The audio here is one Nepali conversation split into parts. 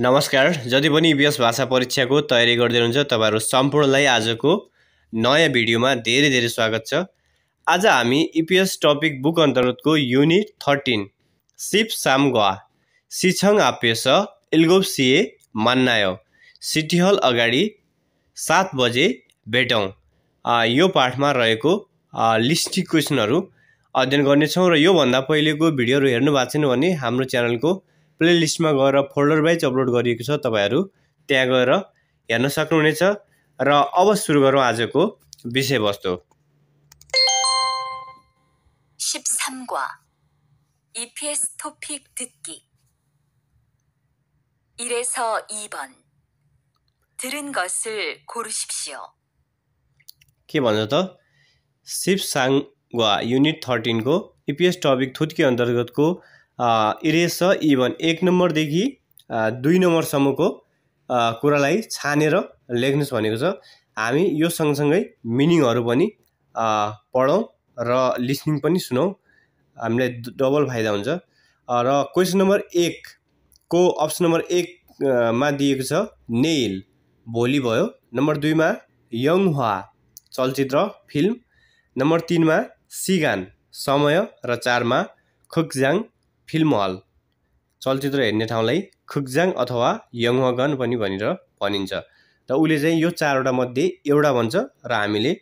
नमस्कार जति पनि युपिएस भाषा परीक्षाको तयारी गर्दै हुनुहुन्छ तपाईँहरू सम्पूर्णलाई आजको नयाँ भिडियोमा धेरै धेरै स्वागत छ आज हामी इपिएस टपिक बुक अन्तर्गतको युनिट थर्टिन सिप साम सामगुवा सिछङ आपेस इल्गोप सिए मान्नायो सिटी हल अगाडि सात बजे भेटौँ यो पाठमा रहेको लिस्टिक क्वेसनहरू अध्ययन गर्नेछौँ र योभन्दा पहिलेको भिडियोहरू हेर्नु भएको छैन भने हाम्रो च्यानलको प्लेलिस्टमा गएर फोल्डर वाइज अपलोड गरिएको छ तपाईँहरू त्यहाँ गएर हेर्न सक्नुहुनेछ र अब सुरु गरौँ आजको विषयवस्तु EPS 토픽 듣기 1에서 2번 들은 것을 고르십시오. के भन्छ त शिवसाङवा युनिट थर्टिनको इपिएस टपिक थुत्की अन्तर्गतको इरेज छ इभन एक नम्बरदेखि दुई नम्बरसम्मको कुरालाई छानेर लेख्नुहोस् भनेको छ हामी यो सँगसँगै मिनिङहरू पनि पढौँ र लिसनिङ पनि सुनौँ हामीलाई डबल फाइदा हुन्छ र क्वेसन नम्बर एकको अप्सन नम्बर एकमा दिएको छ नेल भोलि भयो नम्बर दुईमा यङ हुवा चलचित्र फिल्म नम्बर तिनमा सिगान समय र चारमा खुकज्याङ फिल्म हल चलचित्र हेर्ने ठाउँलाई खुक्जाङ अथवा यङहगन पनि भनेर भनिन्छ र उसले चाहिँ यो चारवटा मध्ये एउटा भन्छ र हामीले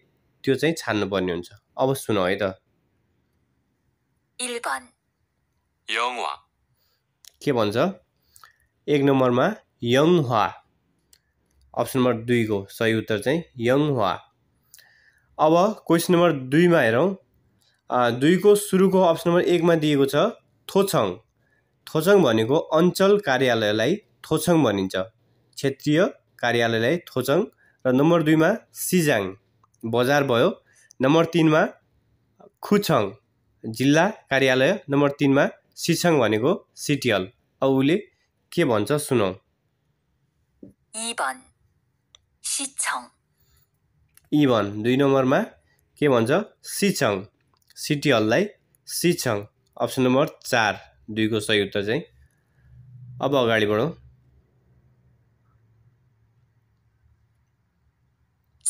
त्यो चाहिँ छान्नुपर्ने हुन्छ अब सुनौ है त के भन्छ एक नम्बरमा यङ यङहुवा अप्सन नम्बर दुईको सही उत्तर चाहिँ यङ यङहुवा अब क्वेसन नम्बर दुईमा हेरौँ दुईको सुरुको अप्सन नम्बर एकमा दिएको छ थोछङ थोछङ भनेको अञ्चल कार्यालयलाई थोछङ भनिन्छ क्षेत्रीय कार्यालयलाई थोचङ र नम्बर दुईमा सिजाङ बजार भयो नम्बर तिनमा खुछङ जिल्ला कार्यालय नम्बर तिनमा सिछङ भनेको सिटियल अब उसले के भन्छ सुनौ इभन दुई नम्बरमा के भन्छ सिछङ सिटियललाई सिछङ अप्सन नम्बर चार दुईको सही उत्तर चाहिँ अब अगाडि बढौँ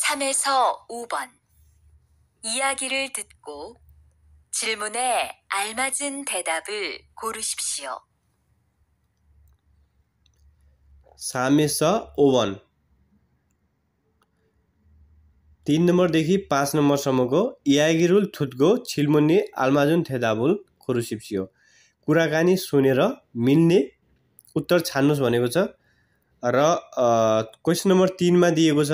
(3에서) (5번) 이야기를 듣고 질문에 알맞은 대답을 고르십시오. 3에서 5번 तिन नम्बरदेखि पाँच नम्बरसम्मको यागिरुल थुतको छिल्मुन्ने आल्माजुन थेदाबुल स्वरूशिप्सी हो कुराकानी सुनेर मिल्ने उत्तर छान्नुहोस् भनेको छ र क्वेसन नम्बर तिनमा दिएको छ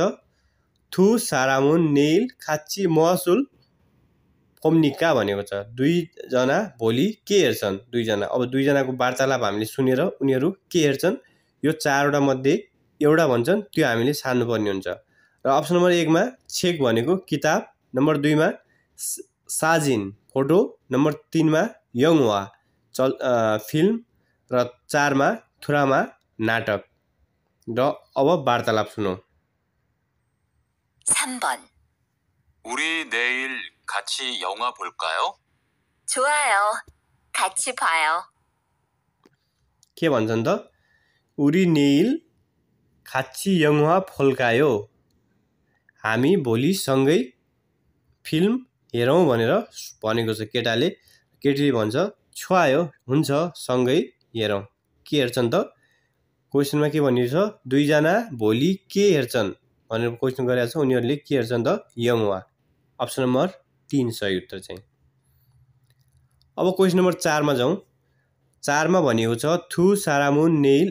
थु सारामुन नेल खाची महसुल कमनिका भनेको छ दुईजना भोलि के हेर्छन् दुईजना अब दुईजनाको वार्तालाप हामीले सुनेर उनीहरू के हेर्छन् यो चारवटा मध्ये एउटा भन्छन् त्यो हामीले सार्नुपर्ने हुन्छ र अप्सन नम्बर एकमा छेक भनेको किताब नम्बर दुईमा साजिन फोटो नम्बर तिनमा यङवा चल फिल्म र चारमा थुरामा नाटक र अब वार्तालाप सुनौ 3번 우리 내일 같이 영화 볼까요? 좋아요. 같이 봐요. के भन्छन् त उरी नेल खाची यङवा फल्कायो हामी भोलि सँगै फिल्म हेरौँ भनेर भनेको छ केटाले केटीले भन्छ छुवायो हुन्छ सँगै हेरौँ के हेर्छन् त क्वेसनमा के भनिएको छ दुईजना भोलि के हेर्छन् भनेर क्वेसन गरिरहेको छ उनीहरूले के हेर्छन् त यमुवा अप्सन नम्बर तिन सही उत्तर चाहिँ अब क्वेसन नम्बर चारमा जाउँ चारमा भनिएको छ थु सारामुन नेल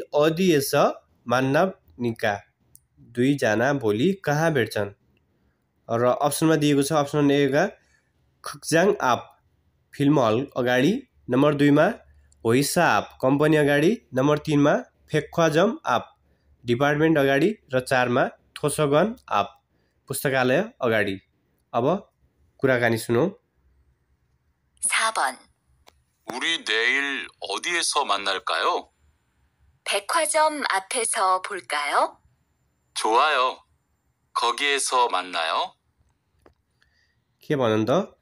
यस मान्नव निका दुईजना भोलि कहाँ भेट्छन् र अप्सनमा दिएको छ अप्सन एका खुक्जाङ आप फिल्म हल अगाडि नम्बर दुईमा होइसा आप कम्पनी अगाडि नम्बर तिनमा फेक्ख्वाजम आप डिपार्टमेन्ट अगाडि र चारमा थोसगन आप पुस्तकालय अगाडि अब कुराकानी सुनौ 4번 우리 내일 어디에서 만날까요? 백화점 앞에서 볼까요? 좋아요. 거기에서 만나요. 이렇게 많은다.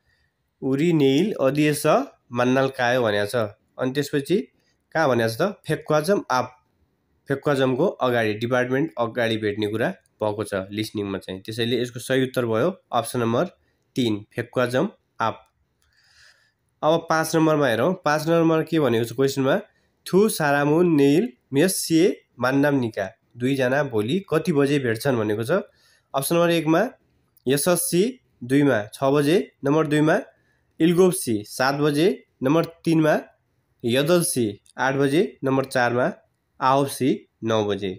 उरी नेइल अदिएस मान्नाल कायो भनेको छ अनि त्यसपछि कहाँ भनेको छ त फेक्वाजम आप फेक्वाजमको अगाडि डिपार्टमेन्ट अगाडि भेट्ने कुरा भएको छ लिसनिङमा चाहिँ त्यसैले यसको सही उत्तर भयो अप्सन नम्बर तिन फेक्वाजम आप अब पाँच नम्बरमा हेरौँ पाँच नम्बरमा के भनेको छ क्वेसनमा थु सारामुन नेइल मेसिए मान्नाम निका दुईजना भोलि कति बजे भेट्छन् भनेको छ अप्सन नम्बर एकमा यसएससी दुईमा छ बजे नम्बर दुईमा इल्गोप्सी सात बजे नम्बर तिनमा यदल्सी आठ बजे नम्बर चारमा आओप्सी नौ बजे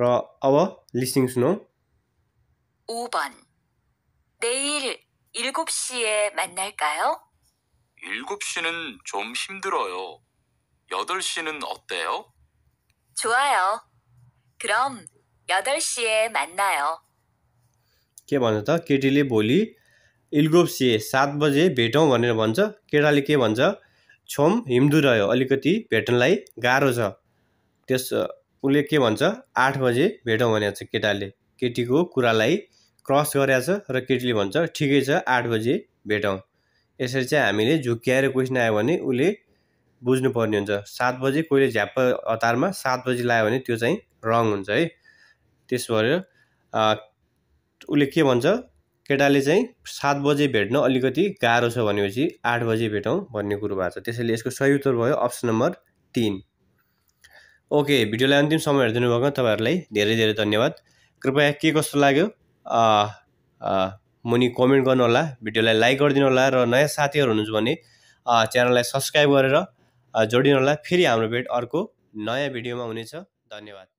र अब लिस्टिङ सुनौ 5번 내일 7시에 만날까요? 7시는 좀 힘들어요. 8시는 어때요? 좋아요. 그럼 8시에 만나요. के भन्छ त केटीले भोलि इल्गोप्से सात बजे भेटौँ भनेर भन्छ केटाले के भन्छ छोम हिम्दु रह्यो अलिकति भेट्नलाई गाह्रो छ त्यस उसले के भन्छ आठ बजे भेटौँ भनेको छ केटाले केटीको कुरालाई क्रस गरेको छ र केटीले भन्छ ठिकै छ आठ बजे भेटौँ यसरी चाहिँ हामीले झुक्क्याएर क्वेसन आयो भने उसले बुझ्नुपर्ने हुन्छ सात बजे कोहीले झ्याप्प हतारमा सात बजी लायो भने त्यो चाहिँ रङ हुन्छ है त्यस भएर उसले के भन्छ केटाले चाहिँ सात बजे भेट्न अलिकति गाह्रो छ भनेपछि आठ बजे भेटौँ भन्ने कुरो भएको छ त्यसैले यसको सही उत्तर भयो अप्सन नम्बर तिन ओके भिडियोलाई अन्तिम समय हेरिदिनु भएको तपाईँहरूलाई धेरै धेरै धन्यवाद कृपया के कस्तो लाग्यो मुनि कमेन्ट गर्नुहोला भिडियोलाई लाइक गरिदिनु होला र नयाँ साथीहरू हुनुहुन्छ भने च्यानललाई सब्सक्राइब गरेर जोडिनु होला फेरि हाम्रो भेट अर्को नयाँ भिडियोमा हुनेछ धन्यवाद